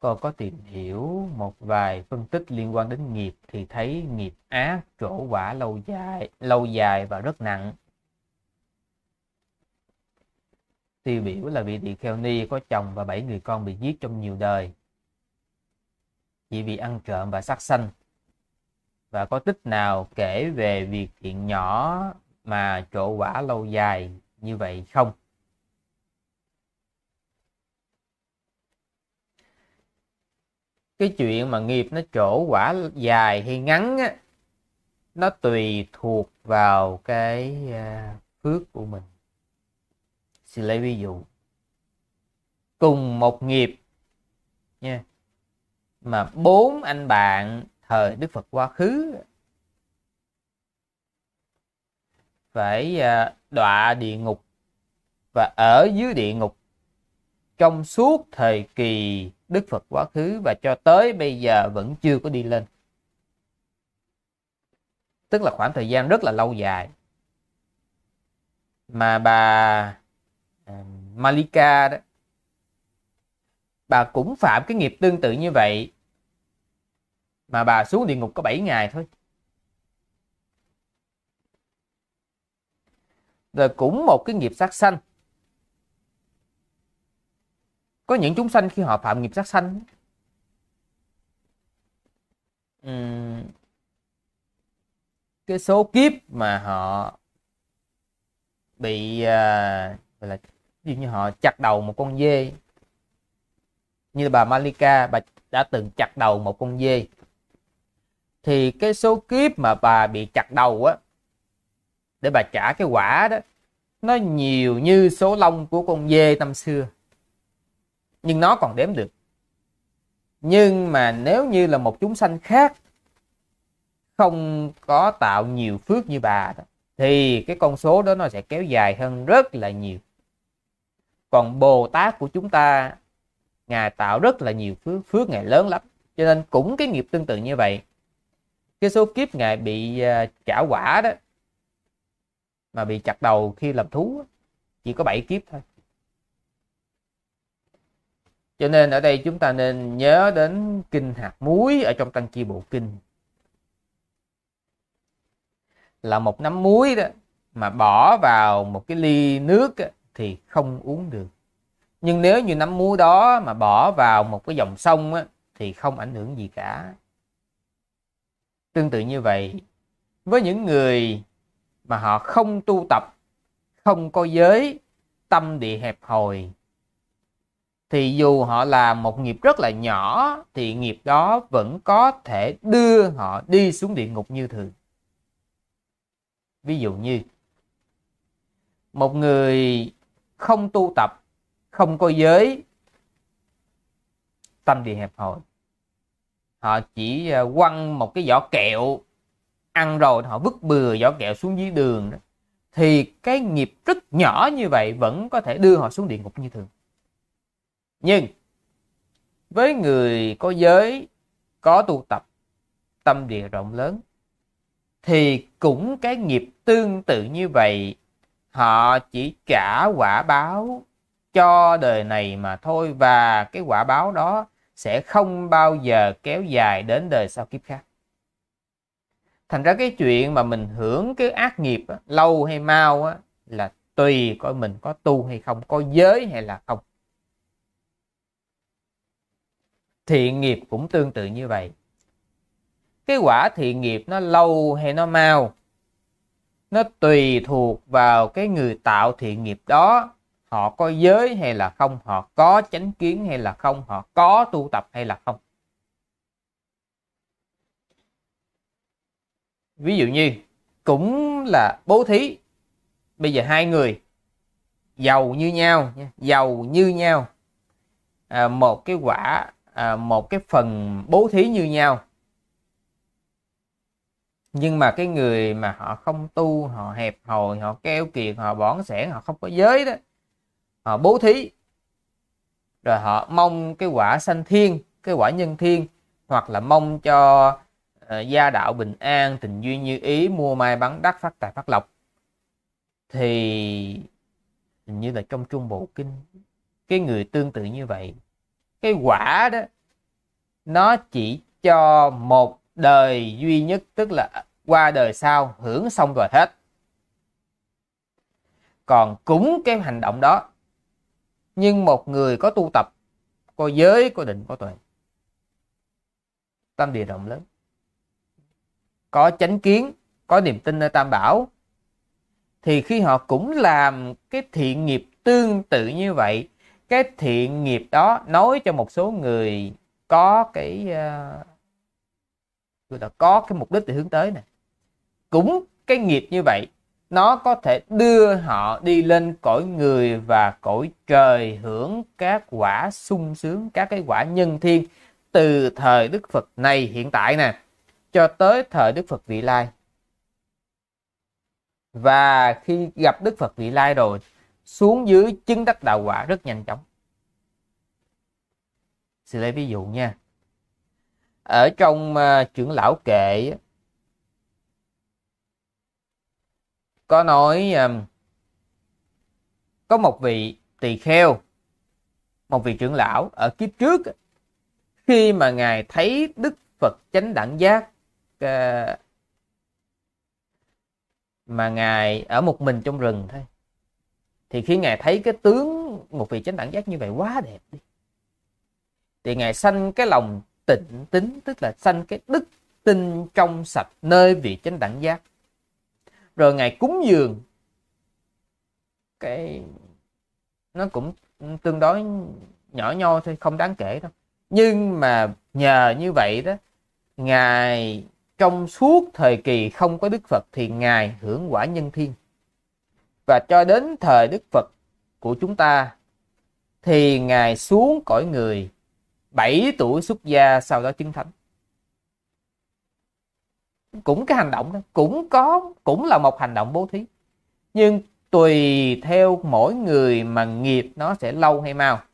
con có tìm hiểu một vài phân tích liên quan đến nghiệp thì thấy nghiệp ác trổ quả lâu dài lâu dài và rất nặng tiêu biểu là vị tỳ kheo ni có chồng và bảy người con bị giết trong nhiều đời chỉ vì ăn trộm và sát sanh và có tích nào kể về việc thiện nhỏ mà trổ quả lâu dài như vậy không cái chuyện mà nghiệp nó trổ quả dài hay ngắn á, nó tùy thuộc vào cái à, phước của mình xin lấy ví dụ cùng một nghiệp nha mà bốn anh bạn thời đức phật quá khứ phải à, đọa địa ngục và ở dưới địa ngục trong suốt thời kỳ Đức Phật quá khứ và cho tới bây giờ vẫn chưa có đi lên. Tức là khoảng thời gian rất là lâu dài. Mà bà à, Malika đó, bà cũng phạm cái nghiệp tương tự như vậy. Mà bà xuống địa ngục có 7 ngày thôi. Rồi cũng một cái nghiệp sát sanh có những chúng sanh khi họ phạm nghiệp sát sanh ừ. cái số kiếp mà họ bị à, gọi là ví như họ chặt đầu một con dê như bà Malika bà đã từng chặt đầu một con dê thì cái số kiếp mà bà bị chặt đầu á để bà trả cái quả đó nó nhiều như số lông của con dê năm xưa nhưng nó còn đếm được nhưng mà nếu như là một chúng sanh khác không có tạo nhiều phước như bà đó, thì cái con số đó nó sẽ kéo dài hơn rất là nhiều còn bồ tát của chúng ta ngài tạo rất là nhiều phước phước ngài lớn lắm cho nên cũng cái nghiệp tương tự như vậy cái số kiếp ngài bị à, trả quả đó mà bị chặt đầu khi làm thú chỉ có 7 kiếp thôi cho nên ở đây chúng ta nên nhớ đến kinh hạt muối ở trong tăng chi bộ kinh là một nắm muối đó mà bỏ vào một cái ly nước thì không uống được nhưng nếu như nắm muối đó mà bỏ vào một cái dòng sông á, thì không ảnh hưởng gì cả tương tự như vậy với những người mà họ không tu tập không có giới tâm địa hẹp hòi thì dù họ làm một nghiệp rất là nhỏ thì nghiệp đó vẫn có thể đưa họ đi xuống địa ngục như thường. Ví dụ như một người không tu tập, không có giới tâm địa hẹp hòi. Họ chỉ à, quăng một cái vỏ kẹo ăn rồi họ vứt bừa vỏ kẹo xuống dưới đường đó. thì cái nghiệp rất nhỏ như vậy vẫn có thể đưa họ xuống địa ngục như thường nhưng với người có giới có tu tập tâm địa rộng lớn thì cũng cái nghiệp tương tự như vậy họ chỉ trả quả báo cho đời này mà thôi và cái quả báo đó sẽ không bao giờ kéo dài đến đời sau kiếp khác thành ra cái chuyện mà mình hưởng cái ác nghiệp lâu hay mau là tùy coi mình có tu hay không có giới hay là không thiện nghiệp cũng tương tự như vậy cái quả thiện nghiệp nó lâu hay nó mau nó tùy thuộc vào cái người tạo thiện nghiệp đó họ có giới hay là không họ có chánh kiến hay là không họ có tu tập hay là không ví dụ như cũng là bố thí bây giờ hai người giàu như nhau giàu như nhau à, một cái quả à, một cái phần bố thí như nhau nhưng mà cái người mà họ không tu họ hẹp hòi họ keo kiệt họ bỏn sẻn họ không có giới đó họ bố thí rồi họ mong cái quả sanh thiên cái quả nhân thiên hoặc là mong cho uh, gia đạo bình an tình duyên như ý mua mai bán đắc phát tài phát lộc thì hình như là trong trung bộ kinh cái người tương tự như vậy cái quả đó nó chỉ cho một đời duy nhất tức là qua đời sau hưởng xong rồi hết còn cúng cái hành động đó nhưng một người có tu tập có giới có định có tuệ tâm địa rộng lớn có chánh kiến có niềm tin nơi tam bảo thì khi họ cũng làm cái thiện nghiệp tương tự như vậy cái thiện nghiệp đó nói cho một số người có cái uh, có cái mục đích để hướng tới này cũng cái nghiệp như vậy nó có thể đưa họ đi lên cõi người và cõi trời hưởng các quả sung sướng các cái quả nhân thiên từ thời Đức Phật này hiện tại nè cho tới thời Đức Phật vị lai và khi gặp Đức Phật vị lai rồi xuống dưới chứng đắc đạo quả rất nhanh chóng xin lấy ví dụ nha ở trong uh, trưởng lão kệ có nói um, có một vị tỳ kheo một vị trưởng lão ở kiếp trước khi mà ngài thấy đức phật chánh đẳng giác uh, mà ngài ở một mình trong rừng thôi thì khi ngài thấy cái tướng một vị chánh đẳng giác như vậy quá đẹp đi thì ngài sanh cái lòng tịnh tính tức là sanh cái đức tin trong sạch nơi vị chánh đẳng giác rồi ngài cúng dường cái nó cũng tương đối nhỏ nhoi thôi không đáng kể đâu nhưng mà nhờ như vậy đó ngài trong suốt thời kỳ không có đức phật thì ngài hưởng quả nhân thiên và cho đến thời Đức Phật của chúng ta thì Ngài xuống cõi người 7 tuổi xuất gia sau đó chứng thánh. Cũng cái hành động đó, cũng có cũng là một hành động bố thí. Nhưng tùy theo mỗi người mà nghiệp nó sẽ lâu hay mau.